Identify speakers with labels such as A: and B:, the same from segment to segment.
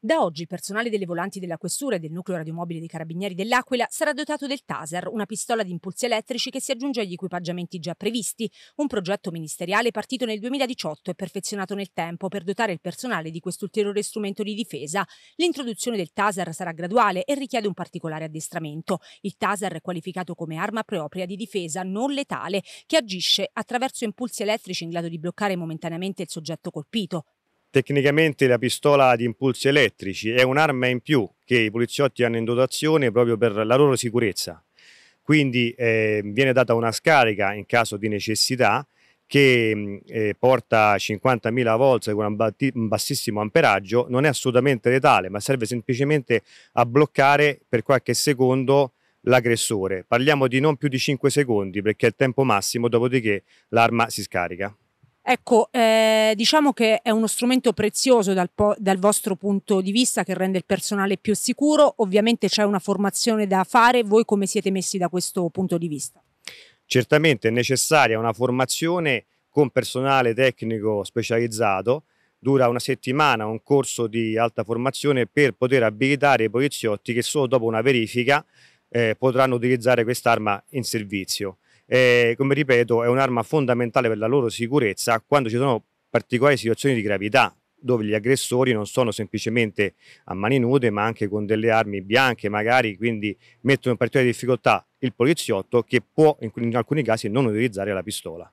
A: Da oggi il personale delle volanti della Questura e del nucleo radiomobile dei Carabinieri dell'Aquila sarà dotato del Taser, una pistola di impulsi elettrici che si aggiunge agli equipaggiamenti già previsti, un progetto ministeriale partito nel 2018 e perfezionato nel tempo per dotare il personale di quest'ulteriore strumento di difesa. L'introduzione del Taser sarà graduale e richiede un particolare addestramento. Il Taser è qualificato come arma propria di difesa non letale che agisce attraverso impulsi elettrici in grado di bloccare momentaneamente il soggetto colpito.
B: Tecnicamente la pistola di impulsi elettrici è un'arma in più che i poliziotti hanno in dotazione proprio per la loro sicurezza. Quindi eh, viene data una scarica in caso di necessità che mm, eh, porta 50.000 volts con un bassissimo amperaggio, non è assolutamente letale, ma serve semplicemente a bloccare per qualche secondo l'aggressore. Parliamo di non più di 5 secondi perché è il tempo massimo, dopodiché l'arma si scarica.
A: Ecco, eh, diciamo che è uno strumento prezioso dal, dal, vostro punto di vista che rende il personale più sicuro. Ovviamente c'è una formazione da fare. Voi come siete messi da questo punto di vista?
B: Certamente è necessaria una formazione con personale tecnico specializzato. Dura una settimana un corso di alta formazione per poter abilitare i poliziotti che solo dopo una verifica eh, potranno utilizzare quest'arma in servizio eh, come ripeto, è un'arma fondamentale per la loro sicurezza quando ci sono particolari situazioni di gravità dove gli aggressori non sono semplicemente a mani nude ma anche con delle armi bianche magari quindi mettono in particolare difficoltà il poliziotto che può in alcuni casi non utilizzare la pistola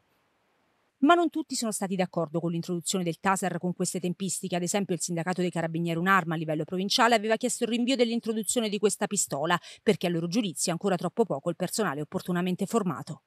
A: ma non tutti sono stati d'accordo con l'introduzione del taser con queste tempistiche. Ad esempio il sindacato dei carabinieri un'arma a livello provinciale aveva chiesto il rinvio dell'introduzione di questa pistola perché a loro giudizio è ancora troppo poco il personale opportunamente formato.